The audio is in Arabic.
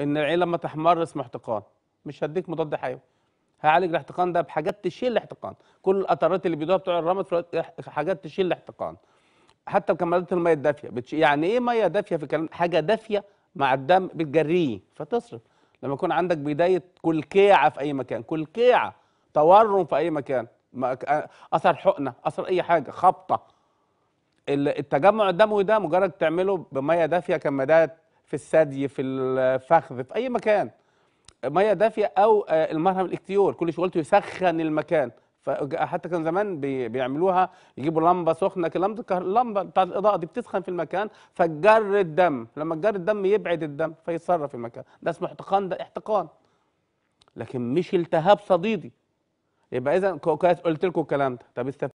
ان العين لما تحمر اسمه احتقان مش هديك مضاد حيوي هعالج الاحتقان ده بحاجات تشيل الاحتقان كل القطرات اللي بيدوها بتوع الرمد حاجات تشيل الاحتقان حتى الكمادات الميه الدافيه بتش... يعني ايه ميه دافيه في كلام حاجه دافيه مع الدم بتجريه فتصرف لما يكون عندك بدايه كل كيعه في اي مكان كل كيعه تورم في اي مكان اثر حقنه اثر اي حاجه خبطه التجمع الدموي ده مجرد تعمله بميه دافيه كمادات في الثدي في الفخذ في اي مكان ميه دافيه او آه، المرهم الاكتيور كل شغلته يسخن المكان حتى كان زمان بيعملوها يجيبوا لمبه سخنه كده اللمبه بتاعت الاضاءه دي بتسخن في المكان فتجر الدم لما تجر الدم يبعد الدم فيتصرف في المكان ده اسمه احتقان ده احتقان لكن مش التهاب صديدي يبقى اذا قلت لكم الكلام ده طب